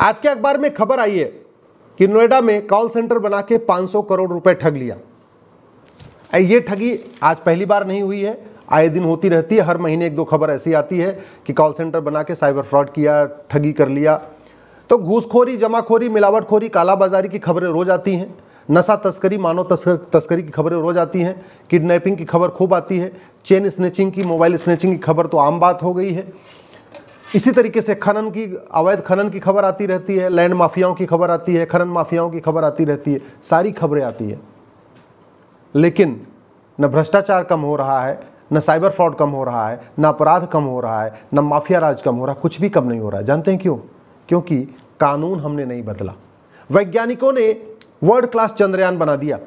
आज के अखबार में खबर आई है कि नोएडा में कॉल सेंटर बना के 500 करोड़ रुपए ठग लिया ये ठगी आज पहली बार नहीं हुई है आए दिन होती रहती है हर महीने एक दो खबर ऐसी आती है कि कॉल सेंटर बना के साइबर फ्रॉड किया ठगी कर लिया तो घूसखोरी जमाखोरी मिलावटखोरी कालाबाजारी की खबरें रोज आती हैं नशा तस्करी मानव तस्कर तस्करी की खबरें रोज आती हैं किडनैपिंग की खबर खूब आती है चेन स्नेचिंग की मोबाइल स्नेचिंग की खबर तो आम बात हो गई है इसी तरीके से खनन की अवैध खनन की खबर आती रहती है लैंड माफियाओं की खबर आती है खनन माफियाओं की खबर आती रहती है सारी खबरें आती है लेकिन न भ्रष्टाचार कम हो रहा है न साइबर फ्रॉड कम हो रहा है न अपराध कम हो रहा है न माफिया राज कम हो रहा है कुछ भी कम नहीं हो रहा है जानते हैं क्यों क्योंकि कानून हमने नहीं बदला वैज्ञानिकों ने वर्ल्ड क्लास चंद्रयान बना दिया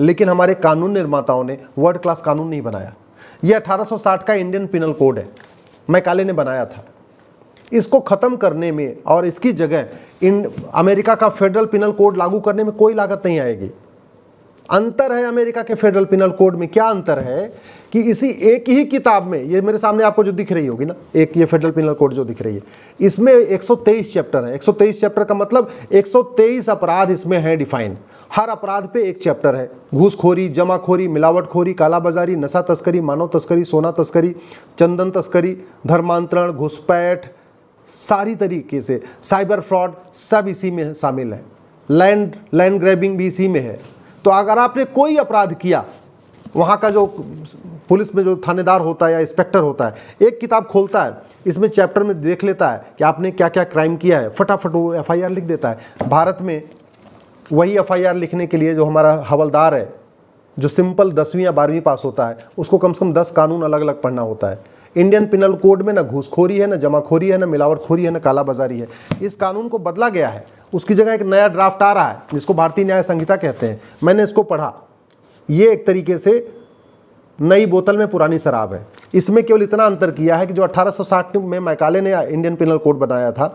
लेकिन हमारे कानून निर्माताओं ने वर्ल्ड क्लास कानून नहीं बनाया यह 1860 का इंडियन पिनल कोड है मैकाले ने बनाया था इसको ख़त्म करने में और इसकी जगह इन अमेरिका का फेडरल पिनल कोड लागू करने में कोई लागत नहीं आएगी अंतर है अमेरिका के फेडरल पिनल कोड में क्या अंतर है कि इसी एक ही किताब में ये मेरे सामने आपको जो दिख रही होगी ना एक ये फेडरल पिनल कोड जो दिख रही है इसमें 123 चैप्टर है 123 चैप्टर का मतलब 123 अपराध इसमें है डिफाइन हर अपराध पे एक चैप्टर है घूसखोरी जमाखोरी मिलावटखोरी कालाबाजारी नशा तस्करी मानव तस्करी सोना तस्करी चंदन तस्करी धर्मांतरण घुसपैठ सारी तरीके से साइबर फ्रॉड सब इसी में शामिल है लैंड लैंड ग्रैबिंग भी इसी में है तो अगर आपने कोई अपराध किया वहाँ का जो पुलिस में जो थानेदार होता है या इंस्पेक्टर होता है एक किताब खोलता है इसमें चैप्टर में देख लेता है कि आपने क्या क्या क्राइम किया है फटाफट वो एफ लिख देता है भारत में वही एफ लिखने के लिए जो हमारा हवलदार है जो सिंपल दसवीं या बारहवीं पास होता है उसको कम से कम दस कानून अलग अलग पढ़ना होता है इंडियन पिनल कोड में ना घूसखोरी है ना जमाखोरी है ना मिलावटखोरी है ना कालाबाजारी है इस कानून को बदला गया है उसकी जगह एक नया ड्राफ्ट आ रहा है जिसको भारतीय न्याय संहिता कहते हैं मैंने इसको पढ़ा ये एक तरीके से नई बोतल में पुरानी शराब है इसमें केवल इतना अंतर किया है कि जो 1860 में मैकाले ने इंडियन पिनल कोड बनाया था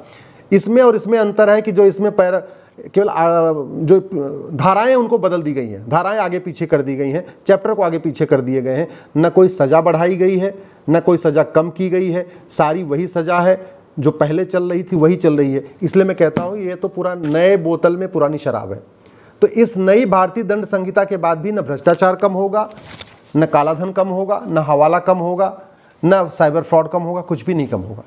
इसमें और इसमें अंतर है कि जो इसमें पैर केवल जो धाराएं उनको बदल दी गई हैं धाराएं आगे पीछे कर दी गई हैं चैप्टर को आगे पीछे कर दिए गए हैं न कोई सज़ा बढ़ाई गई है न कोई सज़ा कम की गई है सारी वही सज़ा है जो पहले चल रही थी वही चल रही है इसलिए मैं कहता हूँ ये तो पूरा नए बोतल में पुरानी शराब है तो इस नई भारतीय दंड संहिता के बाद भी न भ्रष्टाचार कम होगा न कालाधन कम होगा न हवाला कम होगा न साइबर फ्रॉड कम होगा कुछ भी नहीं कम होगा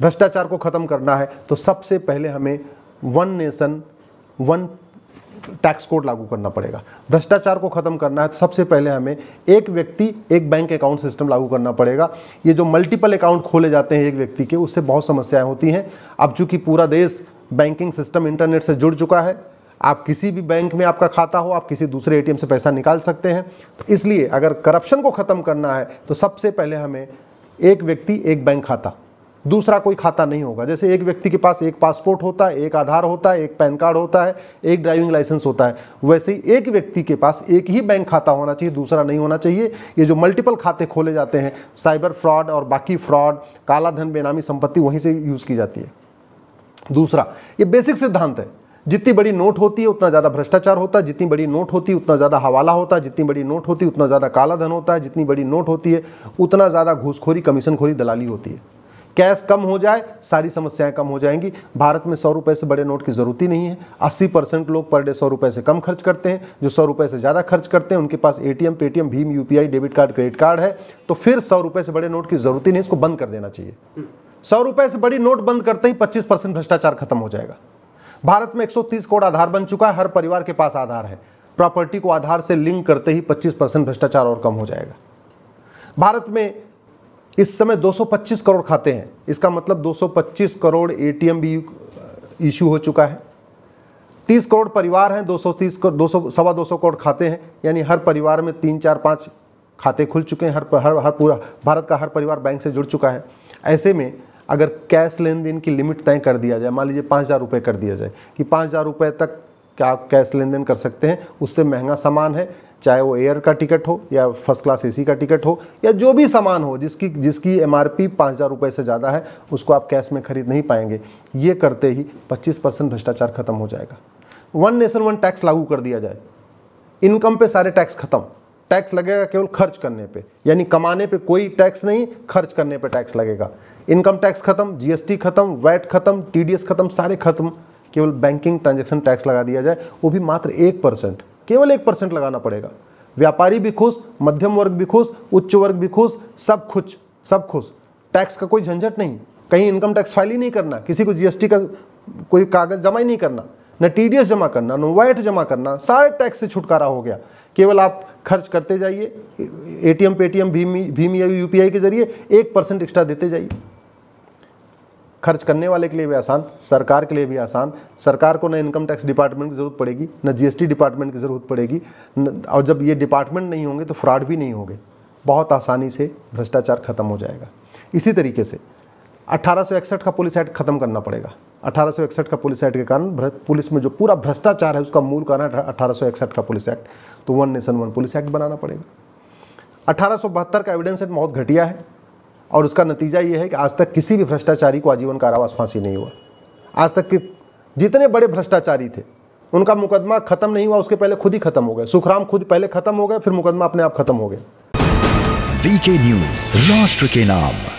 भ्रष्टाचार को ख़त्म करना है तो सबसे पहले हमें one nation one tax code लागू करना पड़ेगा भ्रष्टाचार को खत्म करना है तो सबसे पहले हमें एक व्यक्ति एक बैंक अकाउंट सिस्टम लागू करना पड़ेगा ये जो मल्टीपल अकाउंट खोले जाते हैं एक व्यक्ति के उससे बहुत समस्याएं होती हैं अब चूंकि पूरा देश बैंकिंग सिस्टम इंटरनेट से जुड़ चुका है आप किसी भी बैंक में आपका खाता हो आप किसी दूसरे एटीएम से पैसा निकाल सकते हैं तो इसलिए अगर करप्शन को ख़त्म करना है तो सबसे पहले हमें एक व्यक्ति एक बैंक खाता दूसरा कोई खाता नहीं होगा जैसे एक व्यक्ति के पास एक पासपोर्ट होता है एक आधार होता है एक पैन कार्ड होता है एक ड्राइविंग लाइसेंस होता है वैसे ही एक व्यक्ति के पास एक ही बैंक खाता होना चाहिए दूसरा नहीं होना चाहिए ये जो मल्टीपल खाते खोले जाते हैं साइबर फ्रॉड और बाकी फ्रॉड काला धन बेनामी संपत्ति वहीं से यूज़ की जाती है दूसरा ये बेसिक सिद्धांत है जितनी बड़ी नोट होती है उतना ज़्यादा भ्रष्टाचार होता है जितनी बड़ी नोट होती है उतना ज़्यादा हवाला होता है जितनी बड़ी नोट होती है उतना ज़्यादा काला धन होता है जितनी बड़ी नोट होती है उतना ज़्यादा घूसखोरी कमीशनखोरी दलाली होती है कैश कम हो जाए सारी समस्याएं कम हो जाएंगी भारत में सौ रुपये से बड़े नोट की ज़रूरत ही नहीं है अस्सी परसेंट लोग पर डे सौ रुपये से कम खर्च करते हैं जो सौ रुपये से ज़्यादा खर्च करते हैं उनके पास एटीएम पेटीएम भीम UPI debit card credit card है तो फिर सौ रुपये से बड़े नोट की ज़रूरत ही नहीं इसको बंद कर देना चाहिए सौ रुपये से बड़ी नोट बंद करते ही पच्चीस भ्रष्टाचार खत्म हो जाएगा भारत में 130 करोड़ आधार बन चुका है हर परिवार के पास आधार है प्रॉपर्टी को आधार से लिंक करते ही 25 परसेंट भ्रष्टाचार और कम हो जाएगा भारत में इस समय 225 करोड़ खाते हैं इसका मतलब 225 करोड़ एटीएम भी इश्यू हो चुका है 30 करोड़ परिवार हैं 230 करोड़ दो सौ सवा दो सौ करोड़ खाते हैं यानी हर परिवार में तीन चार पाँच खाते खुल चुके हैं हर हर हर पूरा भारत का हर परिवार बैंक से जुड़ चुका है ऐसे में अगर कैश लेन देन की लिमिट तय कर दिया जाए मान लीजिए पाँच हज़ार रुपये कर दिया जाए कि पाँच हज़ार रुपये तक क्या आप कैश लेन देन कर सकते हैं उससे महंगा सामान है चाहे वो एयर का टिकट हो या फर्स्ट क्लास एसी का टिकट हो या जो भी सामान हो जिसकी जिसकी एम आर पी पाँच हज़ार रुपये से ज़्यादा है उसको आप कैश में खरीद नहीं पाएंगे ये करते ही पच्चीस परसेंट भ्रष्टाचार खत्म हो जाएगा वन नेशन वन टैक्स लागू कर दिया जाए इनकम पे सारे टैक्स खत्म टैक्स लगेगा केवल खर्च करने पे यानी कमाने पे कोई टैक्स नहीं खर्च करने पे टैक्स लगेगा इनकम टैक्स खत्म जीएसटी खत्म वैट खत्म टीडीएस खत्म सारे खत्म केवल बैंकिंग ट्रांजेक्शन टैक्स लगा दिया जाए वो भी मात्र एक परसेंट केवल एक परसेंट लगाना पड़ेगा व्यापारी भी खुश मध्यम वर्ग भी खुश उच्च वर्ग भी खुश सब खुश सब खुश टैक्स का कोई झंझट नहीं कहीं इनकम टैक्स फाइल ही नहीं करना किसी को जीएसटी का कोई कागज़ जमा ही नहीं करना न एस जमा करना न वैट जमा करना सारे टैक्स से छुटकारा हो गया केवल आप खर्च करते जाइए एटीएम पेटीएम भीम भीम या यूपीआई के जरिए एक परसेंट एक्स्ट्रा देते जाइए खर्च करने वाले के लिए भी आसान सरकार के लिए भी आसान सरकार को न इनकम टैक्स डिपार्टमेंट की ज़रूरत पड़ेगी न जीएसटी डिपार्टमेंट की ज़रूरत पड़ेगी और जब ये डिपार्टमेंट नहीं होंगे तो फ्रॉड भी नहीं होंगे बहुत आसानी से भ्रष्टाचार खत्म हो जाएगा इसी तरीके से अट्ठारह का पुलिस एक्ट खत्म करना पड़ेगा अठारह का पुलिस एक्ट के कारण पुलिस में जो पूरा भ्रष्टाचार है उसका मूल कारण है अठारह का पुलिस एक्ट तो one nation one police act बनाना पड़ेगा अठारह का एविडेंस एक्ट बहुत घटिया है और उसका नतीजा ये है कि आज तक किसी भी भ्रष्टाचारी को आजीवन कारावास फांसी नहीं हुआ आज तक के जितने बड़े भ्रष्टाचारी थे उनका मुकदमा खत्म नहीं हुआ उसके पहले खुद ही खत्म हो गए सुखराम खुद पहले खत्म हो गए फिर मुकदमा अपने आप खत्म हो गया वीके न्यूज राष्ट्र के नाम